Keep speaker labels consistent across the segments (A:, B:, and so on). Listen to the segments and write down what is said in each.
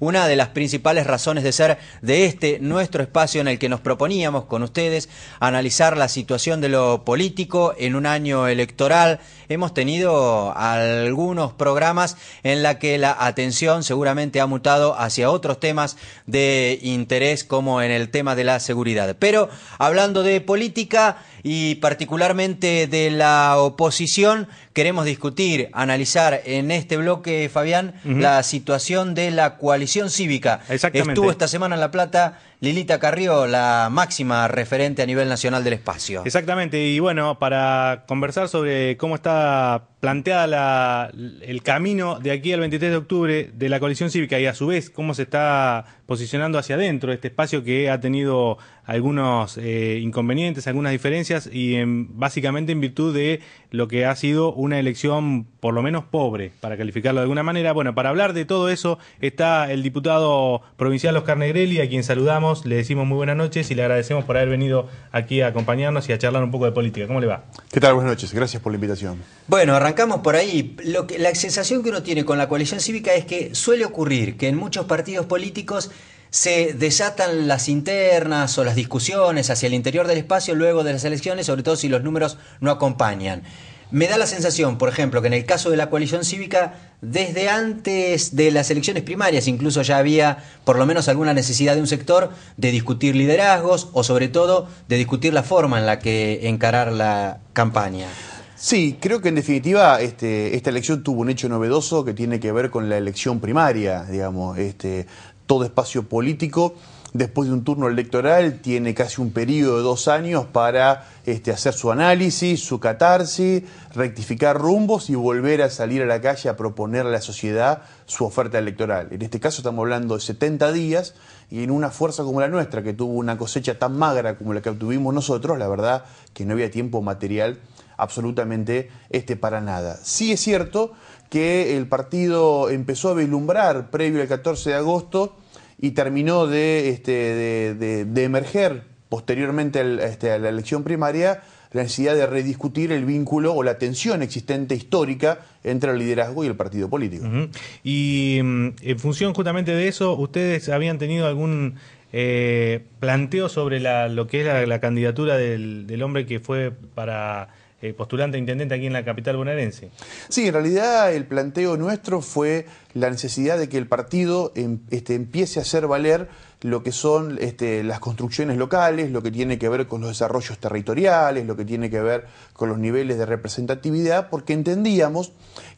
A: Una de las principales razones de ser de este nuestro espacio en el que nos proponíamos con ustedes analizar la situación de lo político en un año electoral. Hemos tenido algunos programas en la que la atención seguramente ha mutado hacia otros temas de interés como en el tema de la seguridad. Pero hablando de política, y particularmente de la oposición, queremos discutir, analizar en este bloque, Fabián, la situación de la coalición cívica. Estuvo esta semana en La Plata Lilita Carrió, la máxima referente a nivel nacional del espacio.
B: Exactamente, y bueno, para conversar sobre cómo está planteada el camino de aquí al 23 de octubre de la coalición cívica y a su vez cómo se está posicionando hacia adentro este espacio que ha tenido algunos eh, inconvenientes, algunas diferencias y básicamente en virtud de lo que ha sido una elección por lo menos pobre, para calificarlo de alguna manera. Bueno, para hablar de todo eso está el diputado provincial Oscar Negrelli, a quien saludamos le decimos muy buenas noches y le agradecemos por haber venido
A: aquí a acompañarnos y a charlar un poco de política. ¿Cómo le va?
C: ¿Qué tal? Buenas noches, gracias por la invitación.
A: Bueno, arrancamos por ahí. Lo que, la sensación que uno tiene con la coalición cívica es que suele ocurrir que en muchos partidos políticos se desatan las internas o las discusiones hacia el interior del espacio luego de las elecciones, sobre todo si los números no acompañan. Me da la sensación, por ejemplo, que en el caso de la coalición cívica, desde antes de las elecciones primarias incluso ya había por lo menos alguna necesidad de un sector de discutir liderazgos o sobre todo de discutir la forma en la que encarar la campaña. Sí, creo que en definitiva
C: este, esta elección tuvo un hecho novedoso que tiene que ver con la elección primaria, digamos, este, todo espacio político después de un turno electoral tiene casi un periodo de dos años para este, hacer su análisis, su catarsis, rectificar rumbos y volver a salir a la calle a proponer a la sociedad su oferta electoral. En este caso estamos hablando de 70 días y en una fuerza como la nuestra, que tuvo una cosecha tan magra como la que obtuvimos nosotros, la verdad que no había tiempo material absolutamente este, para nada. Sí es cierto que el partido empezó a vislumbrar previo al 14 de agosto y terminó este, de, de, emerger posteriormente este, a la elección primaria la necesidad de rediscutir el vínculo o la tensión existente histórica entre el liderazgo y el partido político.
B: Y mm, en función justamente de eso, ¿ustedes habían tenido algún eh, planteo sobre lo que es la, candidatura del hombre que fue para eh, postulante intendente aquí en la capital bonaerense.
C: Sí, en realidad el planteo nuestro fue la necesidad de que el partido em, este, empiece a hacer valer lo que son este, las construcciones locales, lo que tiene que ver con los desarrollos territoriales, lo que tiene que ver con los niveles de representatividad, porque entendíamos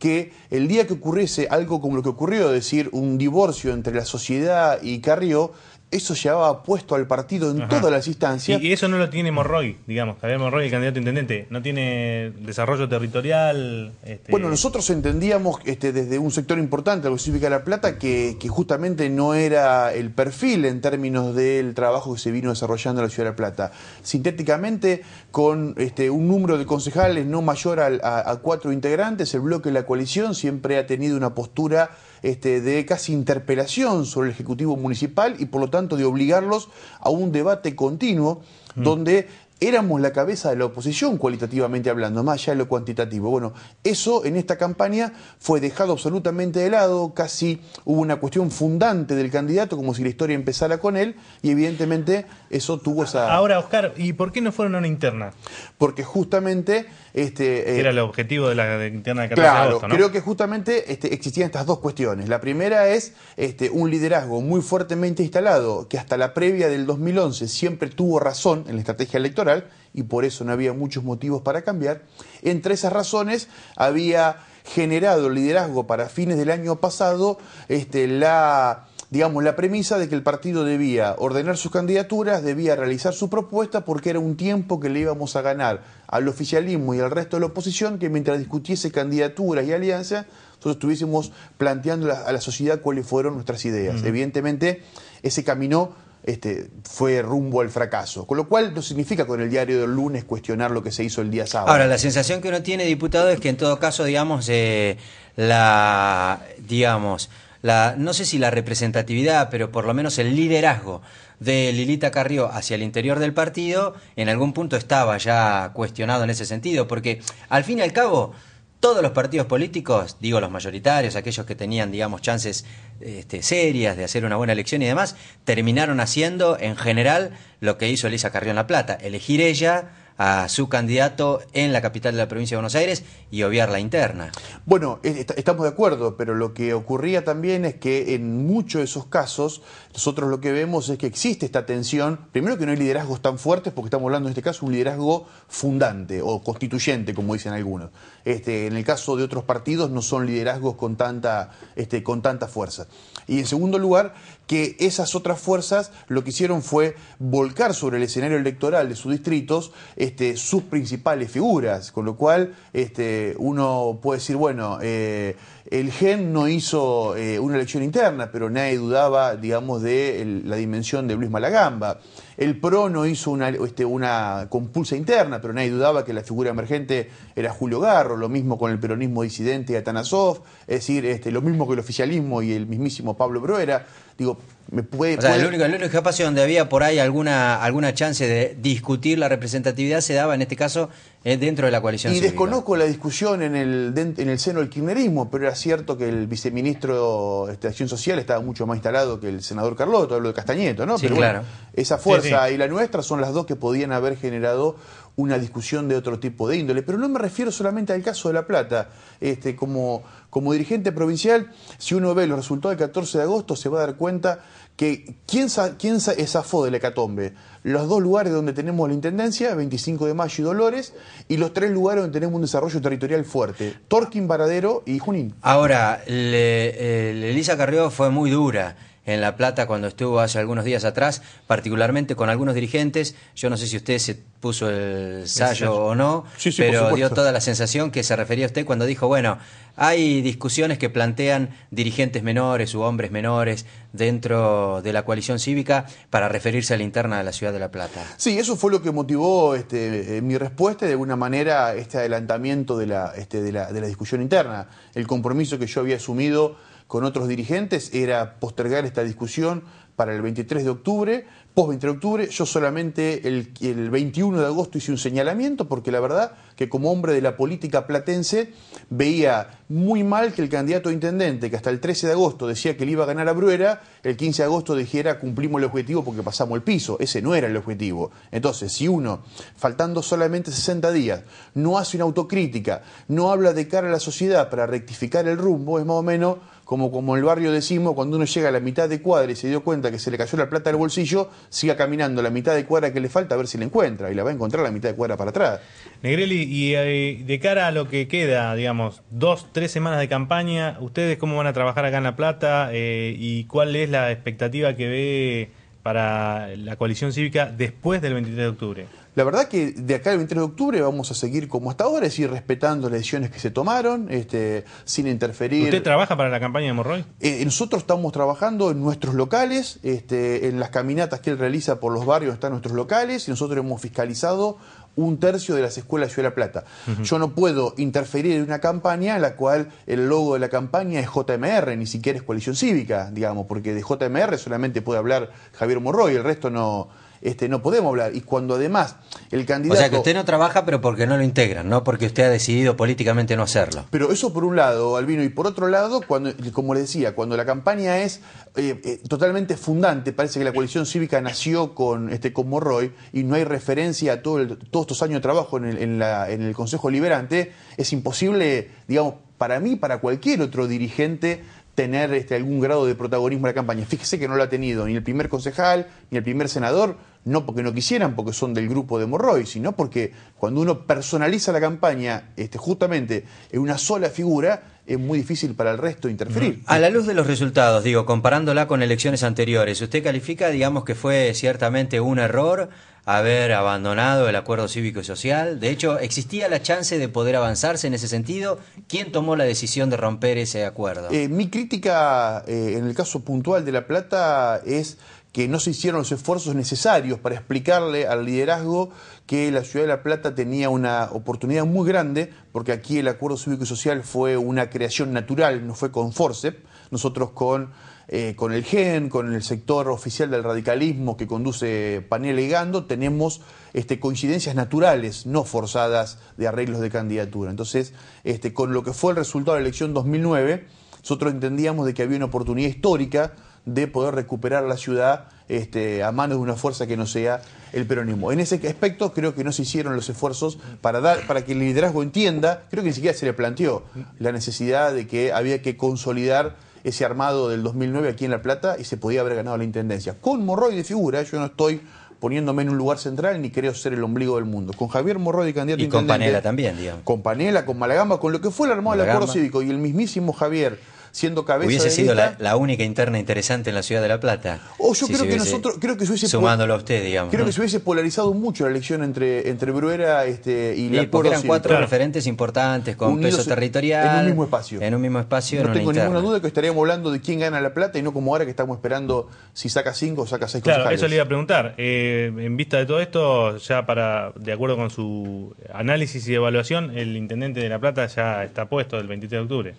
C: que el día que ocurriese algo como lo que ocurrió, es decir, un divorcio entre la sociedad y Carrió, eso llevaba puesto al partido en todas las instancias. Y,
B: eso no lo tiene Morroy, digamos. Javier Morroy, el candidato intendente, no tiene desarrollo territorial. Este- bueno,
C: nosotros entendíamos este, desde un sector importante, la que de La Plata, que, justamente no era el perfil en términos del trabajo que se vino desarrollando en la Ciudad de La Plata. Sintéticamente, con este, un número de concejales no mayor a, a cuatro integrantes, el bloque de la coalición siempre ha tenido una postura este, de casi interpelación sobre el Ejecutivo Municipal y por lo tanto de obligarlos a un debate continuo mm. donde éramos la cabeza de la oposición cualitativamente hablando, más allá de lo cuantitativo. Bueno, eso en esta campaña fue dejado absolutamente de lado, casi hubo una cuestión fundante del candidato, como si la historia empezara con él, y evidentemente eso tuvo esa...
B: Ahora, Oscar, ¿y por qué no fueron a una interna? Porque justamente este, eh, era el objetivo de la interna de 14 ¿no? creo
C: que justamente este, existían estas dos cuestiones. La primera es este, un liderazgo muy fuertemente instalado que hasta la previa del 2011 siempre tuvo razón en la estrategia electoral y por eso no había muchos motivos para cambiar. Entre esas razones había generado liderazgo para fines del año pasado la digamos, la premisa de que el partido debía ordenar sus candidaturas, debía realizar su propuesta, porque era un tiempo que le íbamos a ganar al oficialismo y al resto de la oposición, que mientras discutiese candidaturas y alianzas, nosotros estuviésemos planteando a la sociedad cuáles fueron nuestras ideas. Evidentemente, ese camino este, fue rumbo al fracaso. Con lo cual no significa con el diario del lunes cuestionar lo que se hizo el día sábado. Ahora, la
A: sensación que uno tiene, diputado, es que en todo caso, digamos, eh, la, digamos, la, no sé si la representatividad, pero por lo menos el liderazgo de Lilita Carrió hacia el interior del partido, en algún punto estaba ya cuestionado en ese sentido, porque al fin y al cabo, todos los partidos políticos, digo los mayoritarios, aquellos que tenían, digamos, chances este, serias de hacer una buena elección y demás, terminaron haciendo en general lo que hizo Elisa Carrió en La Plata, elegir ella a su candidato en la capital de la provincia de Buenos Aires y obviar la interna.
C: Bueno, estamos de acuerdo, pero lo que ocurría también es que en muchos de esos casos nosotros lo que vemos es que existe esta tensión, primero que no hay liderazgos tan fuertes, porque estamos hablando en este caso de un liderazgo fundante o constituyente, como dicen algunos. Este, en el caso de otros partidos no son liderazgos con tanta, este, con tanta fuerza. Y en segundo lugar, que esas otras fuerzas lo que hicieron fue volcar sobre el escenario electoral de sus distritos este, sus principales figuras, con lo cual este, uno puede decir, bueno, eh, el GEN no hizo eh, una elección interna, pero nadie dudaba, digamos, de la dimensión de Luis Malagamba. El PRO no hizo una, este, una compulsa interna, pero nadie dudaba que la figura emergente era Julio Garro, lo mismo con el peronismo disidente Atanasov, es decir, este, lo mismo que el oficialismo y el mismísimo Pablo Broera. Digo, me puede, o sea, el único,
A: espacio donde había por ahí alguna, alguna chance de discutir la representatividad se daba en este caso eh, dentro de la coalición. Y
C: desconozco la discusión en el, en el seno del kirchnerismo, pero era cierto que el viceministro este, de Acción Social estaba mucho más instalado que el senador Carlotto, hablo de Castañeto, ¿no? Sí, pero esa fuerza y la nuestra son las dos que podían haber generado una discusión de otro tipo de índole. Pero no me refiero solamente al caso de La Plata. Este, como, como dirigente provincial, si uno ve los resultados del 14 de agosto, se va a dar cuenta que quién, quién esafó de la hecatombe. Los dos lugares donde tenemos la intendencia, 25 de mayo y Dolores, y los tres lugares donde tenemos un desarrollo territorial fuerte, Torquín, Varadero y Junín.
A: Ahora, eh, Elisa Carrió fue muy dura en La Plata cuando estuvo hace algunos días atrás, particularmente con algunos dirigentes. Yo no sé si usted se puso el sallo o no, pero dio toda la sensación que se refería a usted cuando dijo, bueno, hay discusiones que plantean dirigentes menores u hombres menores dentro de la coalición cívica para referirse a la interna de la ciudad de La Plata. Sí, eso fue lo que
C: motivó este, eh, mi respuesta y de alguna manera este adelantamiento de la, este, de la, de la discusión interna, el compromiso que yo había asumido con otros dirigentes era postergar esta discusión para el 23 de octubre. Post 23 de octubre, yo solamente el, el 21 de agosto hice un señalamiento porque la verdad que como hombre de la política platense veía muy mal que el candidato a intendente, que hasta el 13 de agosto decía que le iba a ganar a Bruera, el 15 de agosto dijera cumplimos el objetivo porque pasamos el piso. Ese no era el objetivo. Entonces, si uno, faltando solamente 60 días, no hace una autocrítica, no habla de cara a la sociedad para rectificar el rumbo, es más o menos como, como el barrio decimos, cuando uno llega a la mitad de cuadra y se dio cuenta que se le cayó la plata del bolsillo, siga caminando la mitad de cuadra que le falta a ver si la encuentra y la va a encontrar la mitad de cuadra para atrás.
B: Negreli y eh, de cara a lo que queda, digamos, dos, tres semanas de campaña, ¿ustedes cómo van a trabajar acá en La Plata eh, y cuál es la expectativa que ve para la coalición cívica después del 23 de octubre?
C: La verdad que de acá al 23 de octubre vamos a seguir como hasta ahora, es ir respetando las decisiones que se tomaron, este, sin interferir. ¿Usted
B: trabaja para la campaña de Morroy?
C: Eh, nosotros estamos trabajando en nuestros locales, este, en las caminatas que él realiza por los barrios están nuestros locales, y nosotros hemos fiscalizado un tercio de las escuelas de Ciudad la Plata. Yo no puedo interferir en una campaña en la cual el logo de la campaña es JMR, ni siquiera es coalición cívica, digamos, porque de JMR solamente puede hablar Javier Morroy, el resto no, este, no podemos hablar. Y cuando además el candidato... O sea, que usted
A: no trabaja, pero porque no lo integran, no porque usted ha decidido políticamente no hacerlo.
C: Pero eso por un lado, Albino, y por otro lado, cuando, como les decía, cuando la campaña es eh, eh, totalmente fundante, parece que la coalición cívica nació con, este, con Morroy y no hay referencia a todo todos estos años de trabajo en el, en el Consejo Liberante, es imposible, digamos, para mí, para cualquier otro dirigente tener este, algún grado de protagonismo en la campaña. Fíjese que no lo ha tenido ni el primer concejal, ni el primer senador, no porque no quisieran, porque son del grupo de Morroy, sino porque cuando uno personaliza la campaña este, justamente en una sola figura, es muy difícil para el resto interferir.
A: A la luz de los resultados, digo, comparándola con elecciones anteriores, ¿usted califica, digamos, que fue ciertamente un error haber abandonado el acuerdo cívico y social? De hecho, ¿existía la chance de poder avanzarse en ese sentido? ¿Quién tomó la decisión de romper ese acuerdo?
C: Eh, mi crítica eh, en el caso puntual de La Plata es que no se hicieron los esfuerzos necesarios para explicarle al liderazgo que la ciudad de La Plata tenía una oportunidad muy grande, porque aquí el acuerdo cívico y social fue una creación natural, no fue con force. nosotros con, eh, con el GEN, con el sector oficial del radicalismo que conduce Panel y tenemos este, coincidencias naturales, no forzadas de arreglos de candidatura. Entonces, este, con lo que fue el resultado de la elección 2009, nosotros entendíamos de que había una oportunidad histórica de poder recuperar la ciudad este, a manos de una fuerza que no sea el peronismo. En ese aspecto creo que no se hicieron los esfuerzos para, dar, para que el liderazgo entienda, creo que ni siquiera se le planteó la necesidad de que había que consolidar ese armado del 2009 aquí en La Plata y se podía haber ganado la Intendencia. Con Morroy de figura, yo no estoy poniéndome en un lugar central ni creo ser el ombligo del mundo. Con Javier Morroy, candidato y con Panela también, digamos. Con Panela, con Malagamba, con lo que fue el armado del acuerdo cívico y el mismísimo Javier siendo cabeza Hubiese sido la,
A: única interna interesante en la ciudad de La Plata. O oh, yo creo que nosotros, creo
C: que se hubiese sumándolo a
A: usted, digamos. Creo que se
C: hubiese polarizado mucho la elección entre, entre Bruera este, y, Porque eran cuatro referentes importantes con peso territorial. En un mismo espacio. En un mismo espacio. No tengo ninguna duda que estaríamos hablando de quién gana La Plata y no como ahora que estamos esperando si saca cinco o saca seis Claro, eso le iba a
B: preguntar. Eh, en vista de todo esto, ya para, de acuerdo con su análisis y evaluación, el intendente de La Plata ya está puesto del 23 de octubre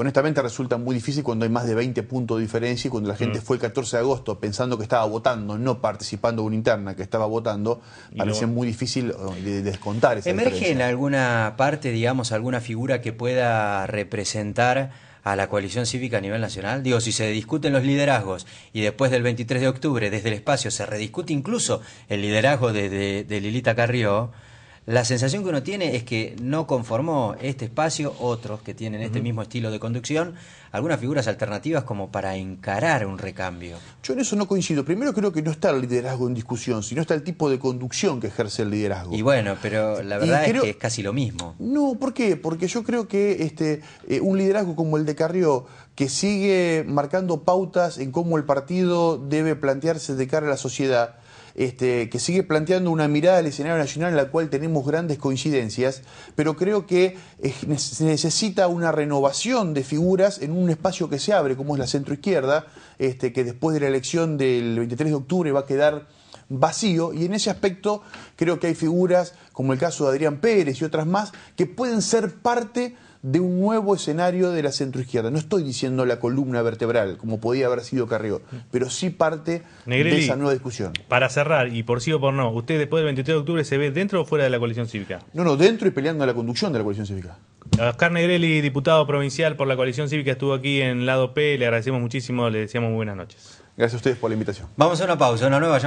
C: honestamente resulta muy difícil cuando hay más de 20 puntos de diferencia y cuando la gente mm. fue el 14 de agosto pensando que estaba votando, no participando de una interna, que estaba votando, parece muy difícil eh, descontar esa ¿Emerge en
A: alguna parte, digamos, alguna figura que pueda representar a la coalición cívica a nivel nacional? Digo, si se discuten los liderazgos y después del 23 de octubre, desde el espacio, se rediscute incluso el liderazgo de, de Lilita Carrió, la sensación que uno tiene es que no conformó este espacio otros que tienen este mismo estilo de conducción, algunas figuras alternativas como para encarar un recambio.
C: Yo en eso no coincido. Primero creo que no está el liderazgo en discusión, sino está el tipo de conducción que ejerce el
A: liderazgo. Y bueno, pero la verdad es que es casi lo mismo.
C: No, ¿por qué? Porque yo creo que este, eh, un liderazgo como el de Carrió, que sigue marcando pautas en cómo el partido debe plantearse de cara a la sociedad, este, que sigue planteando una mirada al escenario nacional en la cual tenemos grandes coincidencias, pero creo que eh, se necesita una renovación de figuras en un espacio que se abre, como es la centroizquierda, este, que después de la elección del 23 de octubre va a quedar vacío y en ese aspecto creo que hay figuras como el caso de Adrián Pérez y otras más que pueden ser parte de un nuevo escenario de la centroizquierda. No estoy diciendo la columna vertebral, como podía haber sido Carrió, pero sí
B: parte de esa nueva discusión. Para cerrar, y por sí o por no, ¿usted después del 23 de octubre se ve dentro o fuera de la coalición cívica?
C: No, no, dentro y peleando a la conducción de la coalición cívica.
B: Oscar Negrelli, diputado provincial por la coalición cívica, estuvo aquí en Lado P. Le agradecemos muchísimo, le deseamos muy buenas noches.
C: Gracias a ustedes por la invitación.
B: Vamos a una pausa, una nueva llamada.